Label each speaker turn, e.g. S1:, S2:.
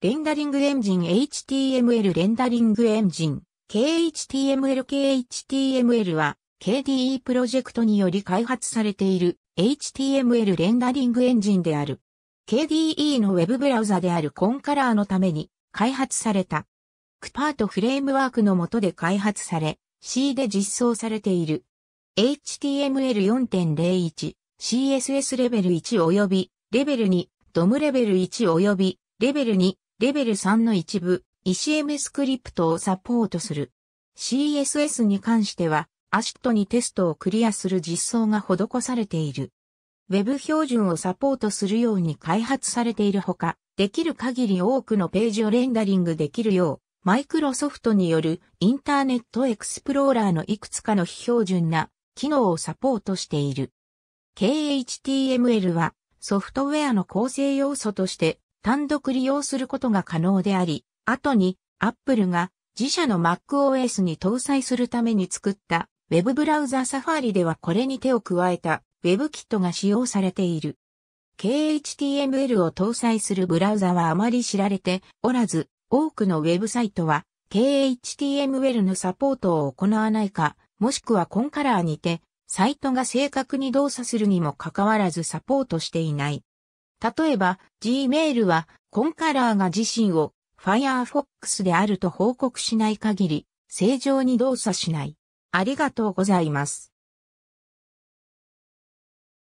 S1: レンダリングエンジン HTML レンダリングエンジン KHTML
S2: KHTML は KDE プロジェクトにより開発されている HTML レンダリングエンジンである。KDE のウェブブラウザであるコンカラーのために開発された。クパートフレームワークの下で開発され、C で実装されている。HTML4.01、CSS レベル1及びレベル2、DOM レベル1及びレベル2、レベル3の一部、ECM スクリプトをサポートする。CSS に関しては、アシットにテストをクリアする実装が施されている。Web 標準をサポートするように開発されているほか、できる限り多くのページをレンダリングできるよう、マイクロソフトによるインターネットエクスプローラーのいくつかの非標準な機能をサポートしている。KHTML はソフトウェアの構成要素として単独利用することが可能であり、後に Apple が自社の MacOS に搭載するために作った Web ブラウザサファリではこれに手を加えた WebKit が使用されている。KHTML を搭載するブラウザはあまり知られておらず、多くのウェブサイトは KHTML のサポートを行わないか、もしくはコンカラーにて、サイトが正確に動作するにもかかわらずサポートしていない。例えば、Gmail は、コンカラーが自身を Firefox であると報告しない限り、正常に
S1: 動作しない。ありがとうございます。